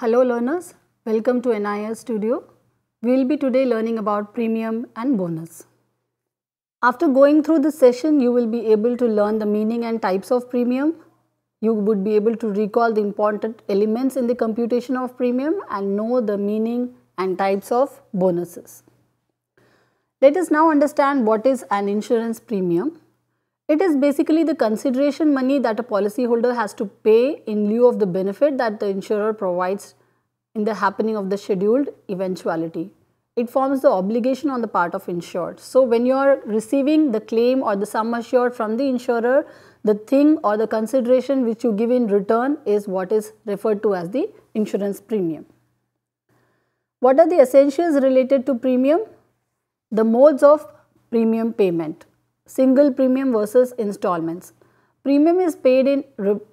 Hello learners, welcome to NIR Studio. We will be today learning about premium and bonus. After going through this session, you will be able to learn the meaning and types of premium. You would be able to recall the important elements in the computation of premium and know the meaning and types of bonuses. Let us now understand what is an insurance premium. It is basically the consideration money that a policyholder has to pay in lieu of the benefit that the insurer provides in the happening of the scheduled eventuality. It forms the obligation on the part of insured. So when you are receiving the claim or the sum assured from the insurer, the thing or the consideration which you give in return is what is referred to as the insurance premium. What are the essentials related to premium? The modes of premium payment single premium versus installments. Premium is paid in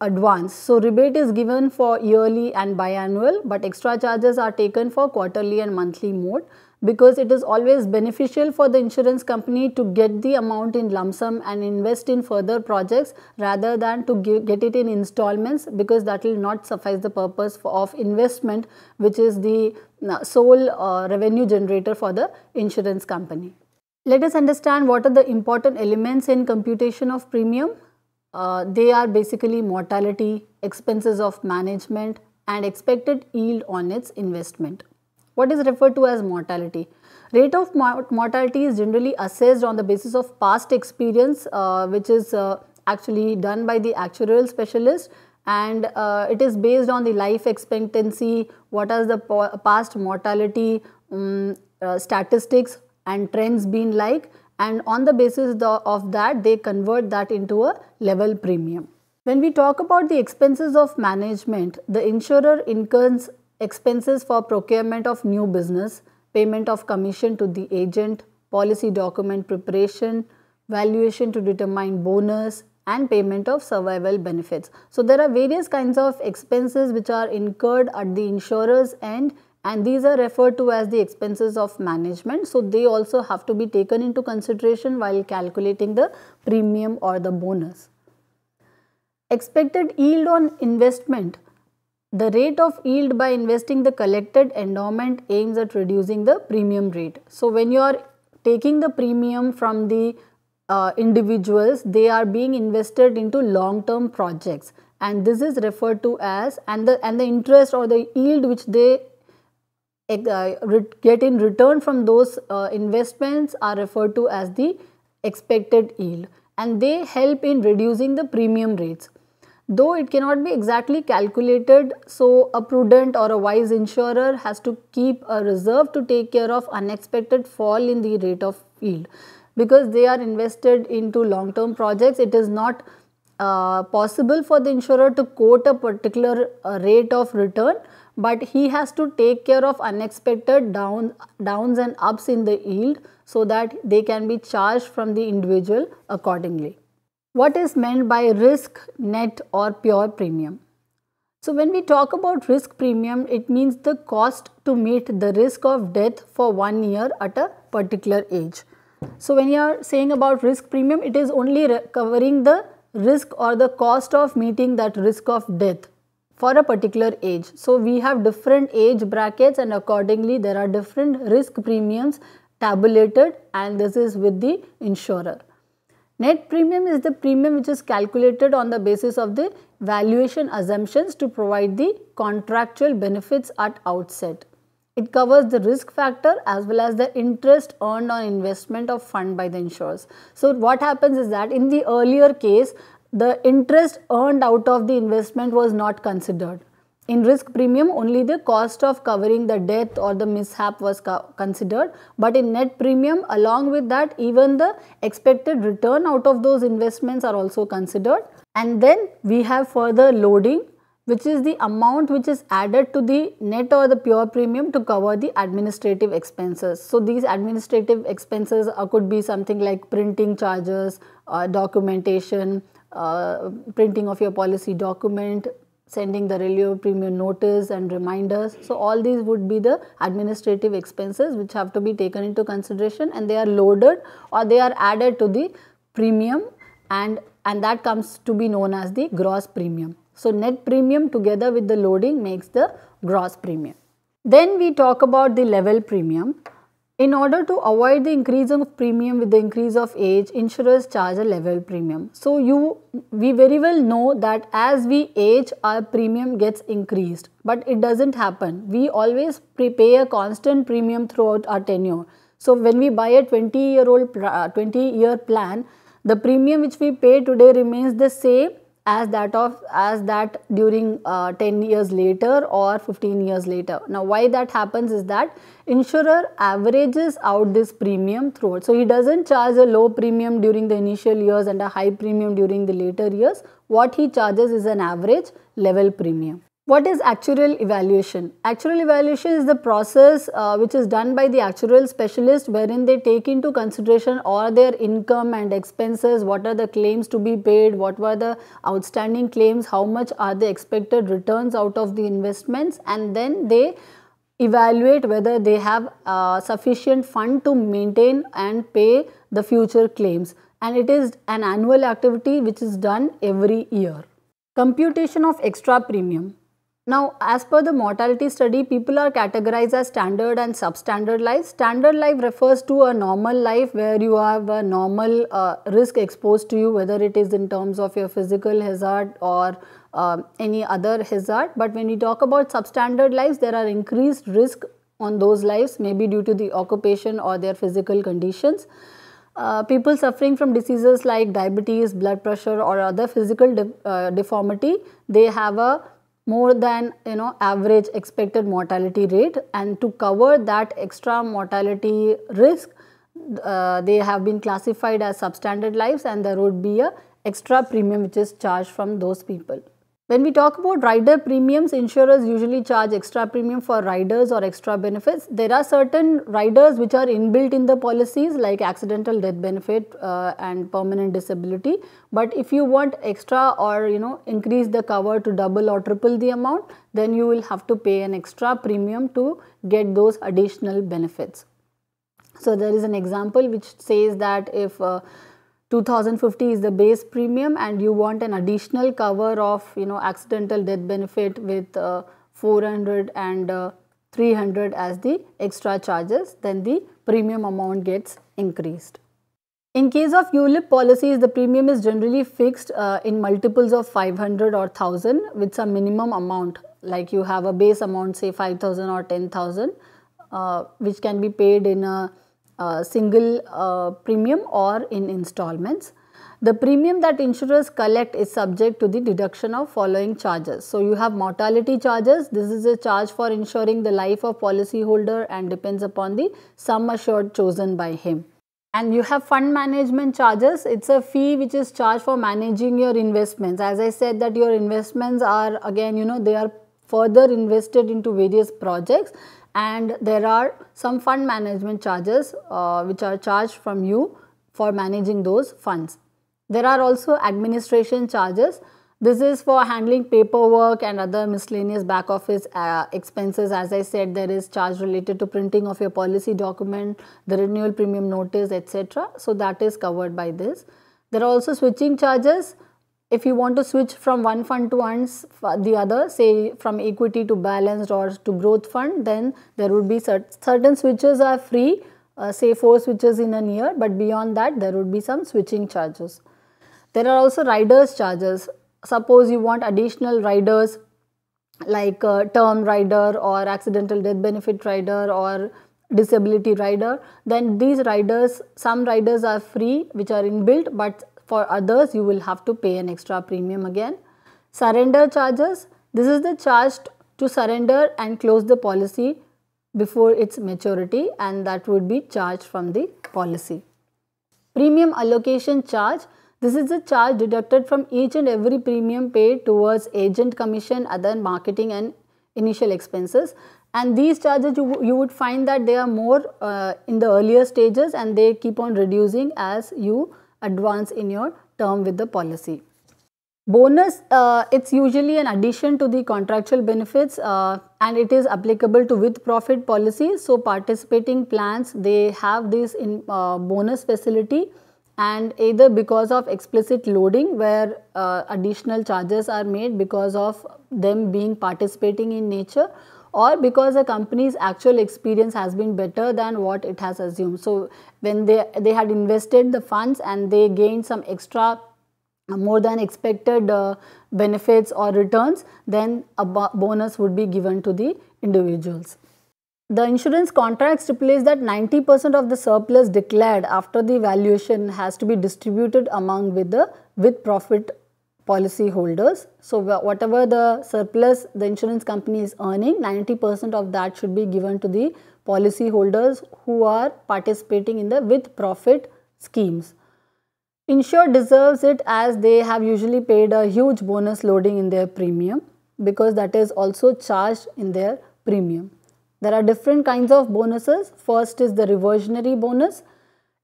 advance, so rebate is given for yearly and biannual, but extra charges are taken for quarterly and monthly mode because it is always beneficial for the insurance company to get the amount in lump sum and invest in further projects rather than to give, get it in installments because that will not suffice the purpose for, of investment which is the uh, sole uh, revenue generator for the insurance company. Let us understand what are the important elements in computation of premium. Uh, they are basically mortality, expenses of management and expected yield on its investment. What is referred to as mortality? Rate of mortality is generally assessed on the basis of past experience uh, which is uh, actually done by the actuarial specialist and uh, it is based on the life expectancy, What are the past mortality um, uh, statistics and trends been like and on the basis of that they convert that into a level premium. When we talk about the expenses of management, the insurer incurs expenses for procurement of new business, payment of commission to the agent, policy document preparation, valuation to determine bonus and payment of survival benefits. So there are various kinds of expenses which are incurred at the insurer's end and these are referred to as the expenses of management. So, they also have to be taken into consideration while calculating the premium or the bonus. Expected yield on investment. The rate of yield by investing the collected endowment aims at reducing the premium rate. So, when you are taking the premium from the uh, individuals, they are being invested into long-term projects and this is referred to as and the and the interest or the yield which they uh, get in return from those uh, investments are referred to as the expected yield and they help in reducing the premium rates. Though it cannot be exactly calculated, so a prudent or a wise insurer has to keep a reserve to take care of unexpected fall in the rate of yield. Because they are invested into long-term projects, it is not uh, possible for the insurer to quote a particular uh, rate of return but he has to take care of unexpected down, downs and ups in the yield so that they can be charged from the individual accordingly. What is meant by risk, net or pure premium? So when we talk about risk premium, it means the cost to meet the risk of death for one year at a particular age. So when you are saying about risk premium, it is only covering the risk or the cost of meeting that risk of death for a particular age. So we have different age brackets and accordingly there are different risk premiums tabulated and this is with the insurer. Net premium is the premium which is calculated on the basis of the valuation assumptions to provide the contractual benefits at outset. It covers the risk factor as well as the interest earned on investment of fund by the insurers. So what happens is that in the earlier case, the interest earned out of the investment was not considered. In risk premium, only the cost of covering the death or the mishap was considered. But in net premium, along with that, even the expected return out of those investments are also considered. And then we have further loading, which is the amount which is added to the net or the pure premium to cover the administrative expenses. So these administrative expenses could be something like printing charges, uh, documentation, uh, printing of your policy document, sending the renewal premium notice and reminders. So, all these would be the administrative expenses which have to be taken into consideration and they are loaded or they are added to the premium and, and that comes to be known as the gross premium. So, net premium together with the loading makes the gross premium. Then we talk about the level premium. In order to avoid the increase of premium with the increase of age, insurers charge a level premium. So you, we very well know that as we age, our premium gets increased. But it doesn't happen. We always pay a constant premium throughout our tenure. So when we buy a 20 year old, 20 year plan, the premium which we pay today remains the same as that of as that during uh, 10 years later or 15 years later. Now why that happens is that insurer averages out this premium throughout. So he doesn't charge a low premium during the initial years and a high premium during the later years. What he charges is an average level premium. What is actuarial evaluation? Actuarial evaluation is the process uh, which is done by the actuarial specialist wherein they take into consideration all their income and expenses, what are the claims to be paid, what were the outstanding claims, how much are the expected returns out of the investments and then they evaluate whether they have uh, sufficient fund to maintain and pay the future claims and it is an annual activity which is done every year. Computation of extra premium. Now, as per the mortality study, people are categorized as standard and substandard life. Standard life refers to a normal life where you have a normal uh, risk exposed to you, whether it is in terms of your physical hazard or uh, any other hazard. But when we talk about substandard lives, there are increased risk on those lives, maybe due to the occupation or their physical conditions. Uh, people suffering from diseases like diabetes, blood pressure or other physical de uh, deformity, they have a more than you know average expected mortality rate and to cover that extra mortality risk uh, they have been classified as substandard lives and there would be a extra premium which is charged from those people. When we talk about rider premiums, insurers usually charge extra premium for riders or extra benefits. There are certain riders which are inbuilt in the policies like accidental death benefit uh, and permanent disability. But if you want extra or you know increase the cover to double or triple the amount, then you will have to pay an extra premium to get those additional benefits. So there is an example which says that if uh, 2050 is the base premium and you want an additional cover of you know accidental death benefit with uh, 400 and uh, 300 as the extra charges then the premium amount gets increased. In case of ULIP policies, the premium is generally fixed uh, in multiples of 500 or 1000 with some minimum amount like you have a base amount say 5000 or 10000 uh, which can be paid in a uh, single uh, premium or in installments. The premium that insurers collect is subject to the deduction of following charges. So, you have mortality charges. This is a charge for insuring the life of policyholder and depends upon the sum assured chosen by him. And you have fund management charges. It's a fee which is charged for managing your investments. As I said that your investments are again, you know, they are further invested into various projects and there are some fund management charges uh, which are charged from you for managing those funds. There are also administration charges. This is for handling paperwork and other miscellaneous back office uh, expenses. As I said, there is charge related to printing of your policy document, the renewal premium notice, etc. So that is covered by this. There are also switching charges if you want to switch from one fund to the other, say from equity to balanced or to growth fund, then there would be certain switches are free, uh, say 4 switches in a year, but beyond that there would be some switching charges. There are also riders charges. Suppose you want additional riders like term rider or accidental death benefit rider or disability rider then these riders some riders are free which are inbuilt but for others, you will have to pay an extra premium again. Surrender charges. This is the charge to surrender and close the policy before its maturity and that would be charged from the policy. Premium allocation charge. This is the charge deducted from each and every premium paid towards agent commission, other marketing and initial expenses. And these charges you, you would find that they are more uh, in the earlier stages and they keep on reducing as you advance in your term with the policy. Bonus, uh, it's usually an addition to the contractual benefits uh, and it is applicable to with profit policy. So participating plans, they have this in uh, bonus facility and either because of explicit loading where uh, additional charges are made because of them being participating in nature or because the company's actual experience has been better than what it has assumed. So when they, they had invested the funds and they gained some extra uh, more than expected uh, benefits or returns, then a bonus would be given to the individuals. The insurance contract stipulates that 90% of the surplus declared after the valuation has to be distributed among with the with profit policy holders. So whatever the surplus the insurance company is earning, 90% of that should be given to the policy holders who are participating in the with profit schemes. Insured deserves it as they have usually paid a huge bonus loading in their premium because that is also charged in their premium. There are different kinds of bonuses. First is the reversionary bonus.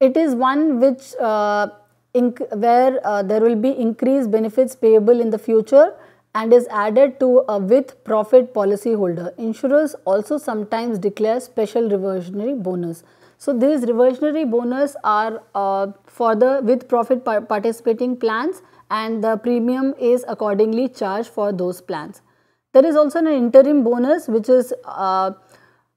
It is one which uh, where uh, there will be increased benefits payable in the future and is added to a with profit policy holder. Insurers also sometimes declare special reversionary bonus. So these reversionary bonus are uh, for the with profit par participating plans and the premium is accordingly charged for those plans. There is also an interim bonus which is uh,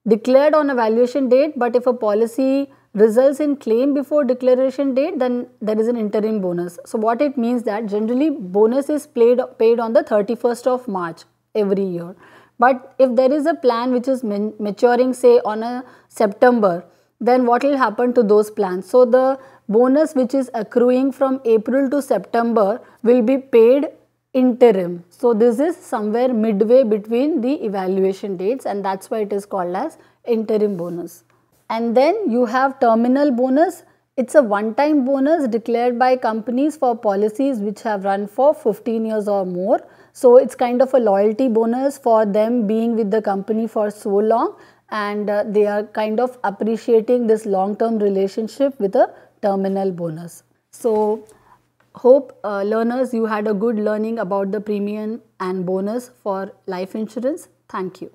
declared on a valuation date but if a policy results in claim before declaration date then there is an interim bonus. So what it means that generally bonus is paid, paid on the 31st of March every year. But if there is a plan which is maturing say on a September then what will happen to those plans? So the bonus which is accruing from April to September will be paid interim. So this is somewhere midway between the evaluation dates and that's why it is called as interim bonus and then you have terminal bonus. It's a one-time bonus declared by companies for policies which have run for 15 years or more. So it's kind of a loyalty bonus for them being with the company for so long and uh, they are kind of appreciating this long-term relationship with a terminal bonus. So hope uh, learners you had a good learning about the premium and bonus for life insurance. Thank you.